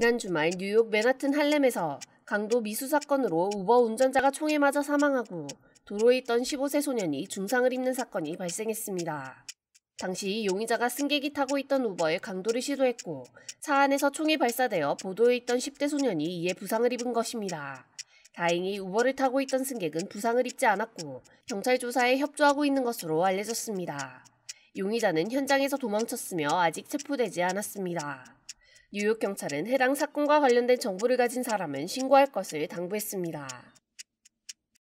지난 주말 뉴욕 맨하튼 할렘에서 강도 미수 사건으로 우버 운전자가 총에 맞아 사망하고 도로에 있던 15세 소년이 중상을 입는 사건이 발생했습니다. 당시 용의자가 승객이 타고 있던 우버에 강도를 시도했고 차 안에서 총이 발사되어 보도에 있던 10대 소년이 이에 부상을 입은 것입니다. 다행히 우버를 타고 있던 승객은 부상을 입지 않았고 경찰 조사에 협조하고 있는 것으로 알려졌습니다. 용의자는 현장에서 도망쳤으며 아직 체포되지 않았습니다. 뉴욕 경찰은 해당 사건과 관련된 정보를 가진 사람은 신고할 것을 당부했습니다.